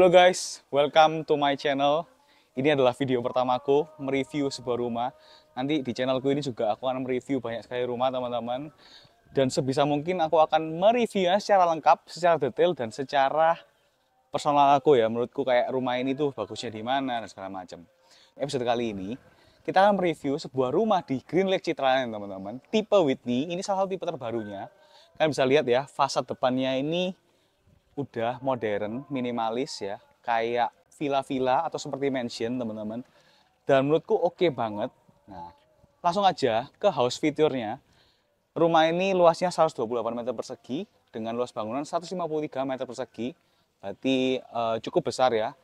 Halo guys, welcome to my channel. Ini adalah video pertamaku mereview sebuah rumah. Nanti di channelku ini juga aku akan mereview banyak sekali rumah teman-teman. Dan sebisa mungkin aku akan mereviewnya secara lengkap, secara detail, dan secara personal aku ya. Menurutku kayak rumah ini tuh bagusnya di mana dan segala macam. Episode kali ini kita akan mereview sebuah rumah di Green Lake Citraland teman-teman. Tipe Whitney, ini salah satu tipe terbarunya. Kalian bisa lihat ya, fasad depannya ini udah modern, minimalis ya, kayak villa-villa atau seperti mansion teman-teman. Dan menurutku oke okay banget. Nah, langsung aja ke house fiturnya. Rumah ini luasnya 128 meter persegi dengan luas bangunan 153 meter persegi. Berarti uh, cukup besar ya.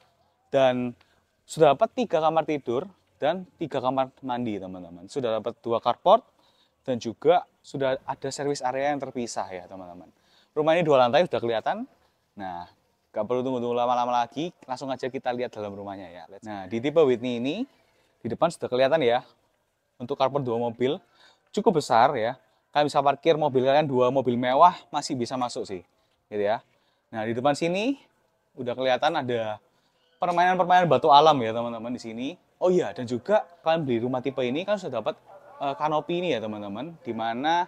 Dan sudah dapat tiga kamar tidur dan tiga kamar mandi teman-teman. Sudah dapat dua carport dan juga sudah ada service area yang terpisah ya teman-teman. Rumah ini dua lantai sudah kelihatan, Nah, gak perlu tunggu-tunggu lama-lama lagi, langsung aja kita lihat dalam rumahnya ya. Let's nah, di tipe Whitney ini, di depan sudah kelihatan ya, untuk karpet dua mobil, cukup besar ya. Kalian bisa parkir mobil kalian dua mobil mewah, masih bisa masuk sih, gitu ya. Nah, di depan sini, udah kelihatan ada permainan-permainan batu alam ya teman-teman di sini. Oh iya, dan juga kalian beli rumah tipe ini, kan sudah dapat uh, kanopi ini ya teman-teman, dimana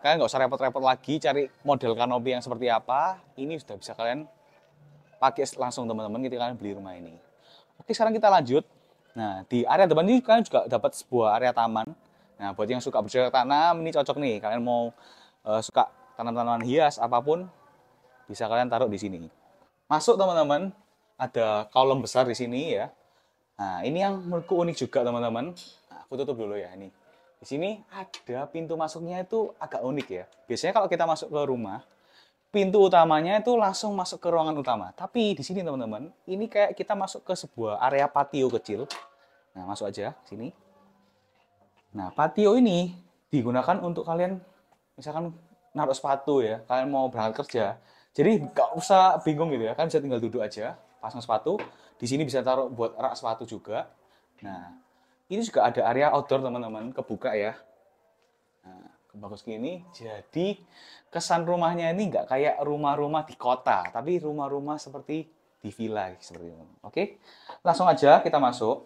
kalian nggak usah repot-repot lagi cari model kanopi yang seperti apa ini sudah bisa kalian pakai langsung teman-teman ketika kalian beli rumah ini oke sekarang kita lanjut nah di area depan ini kalian juga dapat sebuah area taman nah buat yang suka bercocok tanam ini cocok nih kalian mau uh, suka tanam-tanaman hias apapun bisa kalian taruh di sini masuk teman-teman ada kolom besar di sini ya nah ini yang menurutku unik juga teman-teman nah, aku tutup dulu ya ini di sini ada pintu masuknya itu agak unik ya. Biasanya kalau kita masuk ke rumah, pintu utamanya itu langsung masuk ke ruangan utama. Tapi di sini teman-teman, ini kayak kita masuk ke sebuah area patio kecil. Nah, masuk aja sini. Nah, patio ini digunakan untuk kalian misalkan naruh sepatu ya, kalian mau berangkat kerja. Jadi nggak usah bingung gitu ya, kan bisa tinggal duduk aja, pasang sepatu. Di sini bisa taruh buat rak sepatu juga. Nah, ini juga ada area outdoor teman-teman kebuka ya nah, bagus gini jadi kesan rumahnya ini nggak kayak rumah-rumah di kota tapi rumah-rumah seperti di villa seperti itu oke langsung aja kita masuk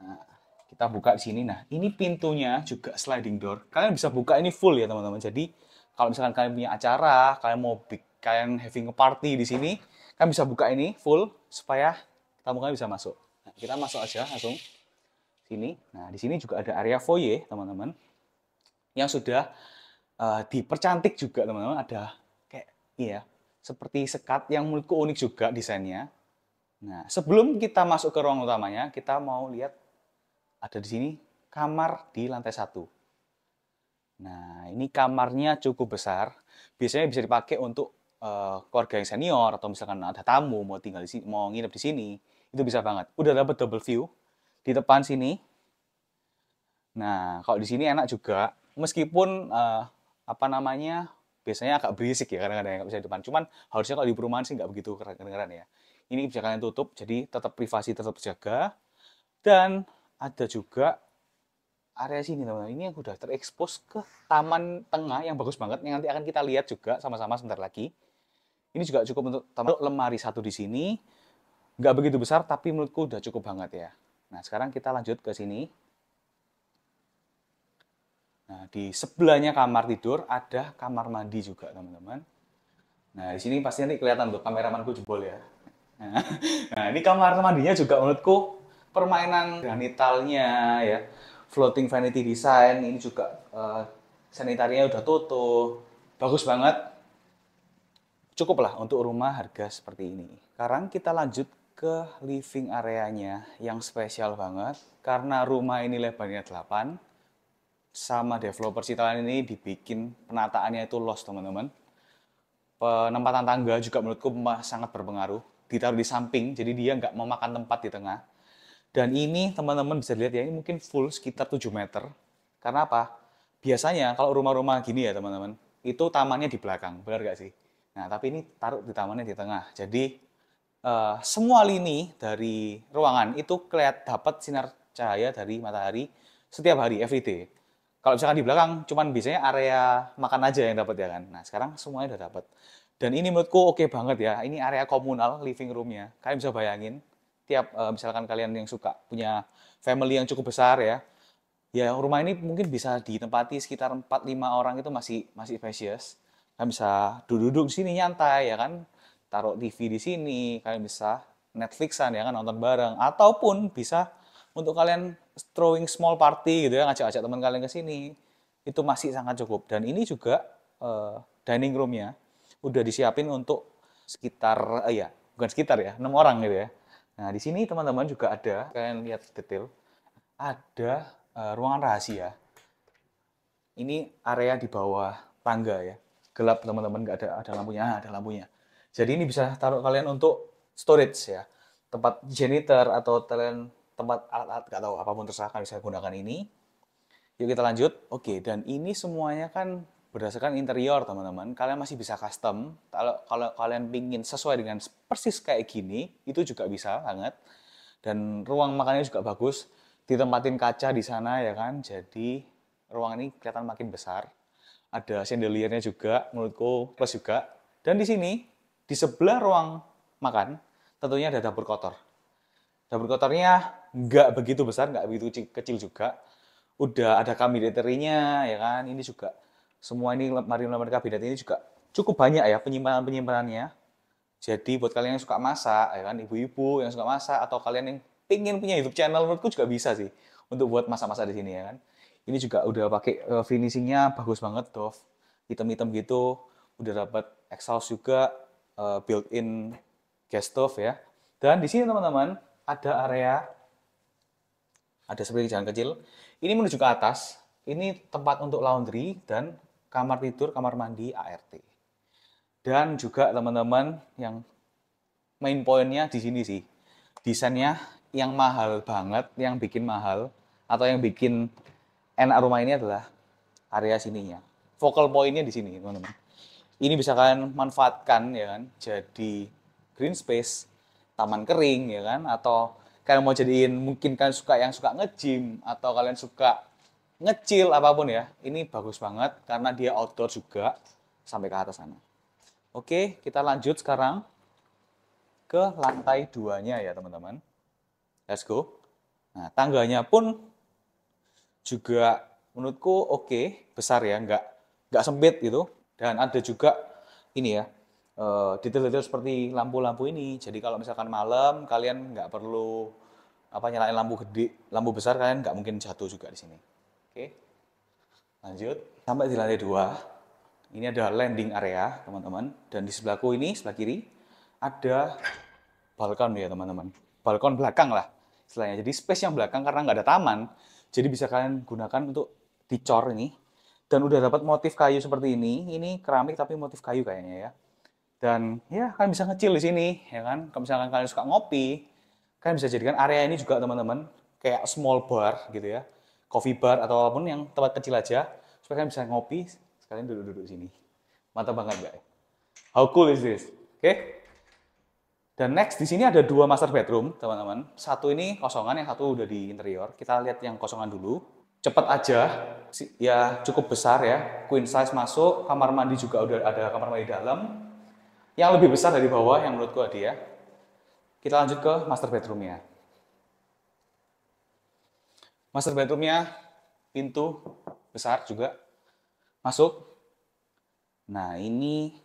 nah, kita buka di sini nah ini pintunya juga sliding door kalian bisa buka ini full ya teman-teman jadi kalau misalkan kalian punya acara kalian mau big, kalian having a party di sini kalian bisa buka ini full supaya tamu kalian bisa masuk nah, kita masuk aja langsung sini. Nah, di sini juga ada area foyer, teman-teman. Yang sudah uh, dipercantik juga, teman-teman. Ada kayak iya, seperti sekat yang menurutku unik juga desainnya. Nah, sebelum kita masuk ke ruang utamanya, kita mau lihat ada di sini kamar di lantai satu. Nah, ini kamarnya cukup besar. Biasanya bisa dipakai untuk uh, keluarga yang senior atau misalkan ada tamu mau tinggal di sini, mau nginep di sini, itu bisa banget. Udah dapat double view di depan sini. Nah, kalau di sini enak juga. Meskipun uh, apa namanya biasanya agak berisik ya kadang-kadang nggak bisa di depan. Cuman harusnya kalau di perumahan sih nggak begitu keren kedengeran ya. Ini bisa kalian tutup, jadi tetap privasi tetap jaga. Dan ada juga area sini teman-teman ini yang udah terekspos ke taman tengah yang bagus banget yang nanti akan kita lihat juga sama-sama sebentar lagi ini juga cukup untuk taman lemari satu di sini nggak begitu besar tapi menurutku udah cukup banget ya Nah, sekarang kita lanjut ke sini. Nah, di sebelahnya kamar tidur ada kamar mandi juga, teman-teman. Nah, di sini pasti nanti kelihatan tuh kameramanku jebol ya. Nah, ini kamar mandinya juga menurutku permainan granitalnya ya. Floating vanity design ini juga uh, sanitarinya udah tutup. Bagus banget. Cukuplah untuk rumah harga seperti ini. Sekarang kita lanjut ke living areanya yang spesial banget karena rumah ini lebarnya 8 sama developer Citalan ini dibikin penataannya itu los teman-teman penempatan tangga juga menurutku sangat berpengaruh ditaruh di samping jadi dia nggak memakan tempat di tengah dan ini teman-teman bisa lihat ya ini mungkin full sekitar 7 meter karena apa biasanya kalau rumah-rumah gini ya teman-teman itu tamannya di belakang benar gak sih nah tapi ini taruh di tamannya di tengah jadi uh, semua lini dari ruangan itu kelihatan dapat sinar cahaya dari matahari setiap hari every day. Kalau misalkan di belakang cuman biasanya area makan aja yang dapat ya kan. Nah, sekarang semuanya udah dapat. Dan ini menurutku oke okay banget ya. Ini area komunal living roomnya. Kalian bisa bayangin tiap uh, misalkan kalian yang suka punya family yang cukup besar ya. Ya, rumah ini mungkin bisa ditempati sekitar 4 5 orang itu masih masih spacious. Kalian bisa duduk-duduk sini nyantai ya kan taruh TV di sini, kalian bisa Netflixan ya kan nonton bareng ataupun bisa untuk kalian throwing small party gitu ya ngajak ajak teman kalian ke sini itu masih sangat cukup dan ini juga uh, dining roomnya udah disiapin untuk sekitar uh, ya bukan sekitar ya enam orang gitu ya nah di sini teman-teman juga ada kalian lihat detail ada uh, ruangan rahasia ini area di bawah tangga ya gelap teman-teman nggak ada ada lampunya ah, ada lampunya jadi ini bisa taruh kalian untuk storage ya. Tempat janitor atau kalian tempat alat-alat nggak tahu apapun terserah kalian bisa gunakan ini. Yuk kita lanjut. Oke, dan ini semuanya kan berdasarkan interior teman-teman. Kalian masih bisa custom. Kalau kalau kalian pingin sesuai dengan persis kayak gini, itu juga bisa banget. Dan ruang makannya juga bagus. Ditempatin kaca di sana ya kan. Jadi ruang ini kelihatan makin besar. Ada sendelirnya juga menurutku plus juga. Dan di sini di sebelah ruang makan tentunya ada dapur kotor. Dapur kotornya nggak begitu besar, nggak begitu kecil juga. Udah ada terinya ya kan? Ini juga semua ini lemari-lemari kabinet ini juga cukup banyak ya penyimpanan penyimpanannya. Jadi buat kalian yang suka masak, ya kan, ibu-ibu yang suka masak atau kalian yang pingin punya YouTube channel menurutku juga bisa sih untuk buat masak-masak di sini ya kan. Ini juga udah pakai eh, finishingnya bagus banget Dove, hitam-hitam gitu, udah dapat exhaust juga, uh, eh, built-in gas stove ya. Dan di sini teman-teman ada area ada seperti jalan kecil. Ini menuju ke atas. Ini tempat untuk laundry dan kamar tidur, kamar mandi ART. Dan juga teman-teman yang main poinnya di sini sih. Desainnya yang mahal banget, yang bikin mahal atau yang bikin enak rumah ini adalah area sininya. Focal poinnya di sini, teman-teman ini bisa kalian manfaatkan ya kan jadi green space taman kering ya kan atau kalian mau jadiin mungkin kalian suka yang suka nge-gym atau kalian suka ngecil apapun ya ini bagus banget karena dia outdoor juga sampai ke atas sana oke kita lanjut sekarang ke lantai duanya ya teman-teman let's go nah tangganya pun juga menurutku oke okay, besar ya nggak nggak sempit gitu dan ada juga ini ya, eh, detail-detail seperti lampu-lampu ini. Jadi kalau misalkan malam kalian nggak perlu apa nyalain lampu gede, lampu besar kalian nggak mungkin jatuh juga di sini. Oke, lanjut sampai di lantai dua. Ini ada landing area teman-teman dan di sebelahku ini sebelah kiri ada balkon ya teman-teman. Balkon belakang lah istilahnya. Jadi space yang belakang karena nggak ada taman, jadi bisa kalian gunakan untuk dicor ini dan udah dapat motif kayu seperti ini ini keramik tapi motif kayu kayaknya ya dan ya kalian bisa ngecil di sini ya kan kalau misalkan kalian suka ngopi kalian bisa jadikan area ini juga teman-teman kayak small bar gitu ya coffee bar atau apapun yang tempat kecil aja supaya kalian bisa ngopi sekalian duduk-duduk di sini mantap banget guys how cool is this oke okay? dan next di sini ada dua master bedroom teman-teman satu ini kosongan yang satu udah di interior kita lihat yang kosongan dulu cepat aja ya cukup besar ya queen size masuk kamar mandi juga udah ada kamar mandi dalam yang lebih besar dari bawah yang menurutku tadi ya kita lanjut ke master bedroomnya master bedroomnya pintu besar juga masuk nah ini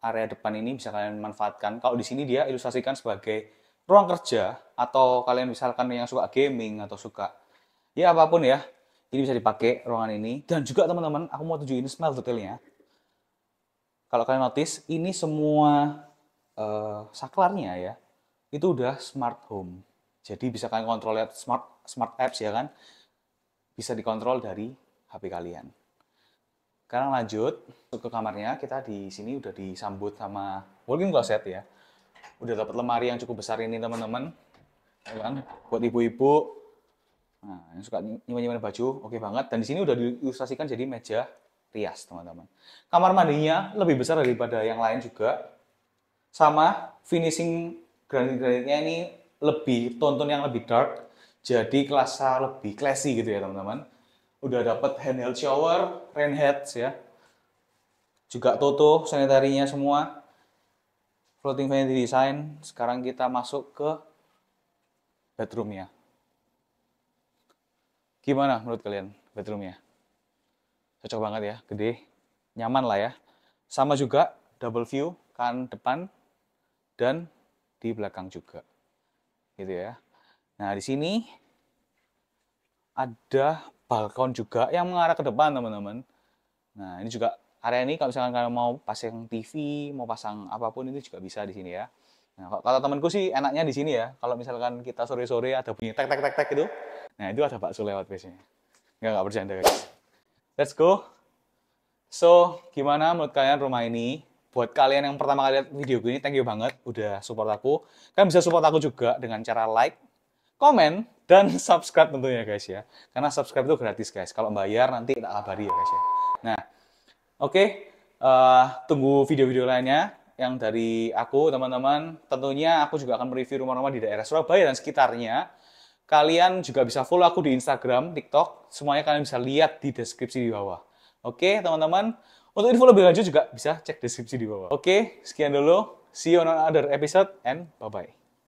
area depan ini bisa kalian manfaatkan kalau di sini dia ilustrasikan sebagai ruang kerja atau kalian misalkan yang suka gaming atau suka ya apapun ya ini bisa dipakai ruangan ini dan juga teman-teman aku mau tunjukin smell detailnya kalau kalian notice ini semua uh, saklarnya ya itu udah smart home jadi bisa kalian kontrol lihat smart smart apps ya kan bisa dikontrol dari HP kalian sekarang lanjut ke kamarnya kita di sini udah disambut sama walk closet ya udah dapat lemari yang cukup besar ini teman-teman ya kan? buat ibu-ibu Nah, yang suka nyimpan-nyimpan baju, oke okay banget. Dan di sini udah diilustrasikan jadi meja rias, teman-teman. Kamar mandinya lebih besar daripada yang lain juga. Sama finishing granit-granitnya ini lebih tonton yang lebih dark. Jadi kelasa lebih classy gitu ya, teman-teman. Udah dapat handheld shower, rain heads ya. Juga toto sanitarinya semua. Floating vanity design. Sekarang kita masuk ke bedroomnya. Gimana menurut kalian bedroomnya? Cocok banget ya, gede, nyaman lah ya. Sama juga double view kan depan dan di belakang juga. Gitu ya. Nah, di sini ada balkon juga yang mengarah ke depan, teman-teman. Nah, ini juga area ini kalau misalkan kalian mau pasang TV, mau pasang apapun itu juga bisa di sini ya. Nah, kata temanku sih enaknya di sini ya. Kalau misalkan kita sore-sore ada bunyi tek tek tek tek gitu. Nah, itu ada bakso lewat biasanya. Enggak enggak bercanda guys. Let's go. So, gimana menurut kalian rumah ini? Buat kalian yang pertama kali lihat video gue ini, thank you banget udah support aku. Kalian bisa support aku juga dengan cara like, komen, dan subscribe tentunya guys ya. Karena subscribe itu gratis guys. Kalau bayar nanti tak kabari ya guys ya. Nah, oke. Okay. Uh, eh, tunggu video-video lainnya yang dari aku teman-teman. Tentunya aku juga akan mereview rumah-rumah di daerah Surabaya dan sekitarnya. Kalian juga bisa follow aku di Instagram, TikTok. Semuanya kalian bisa lihat di deskripsi di bawah. Oke, teman-teman. Untuk info lebih lanjut juga bisa cek deskripsi di bawah. Oke, sekian dulu. See you on another episode and bye-bye.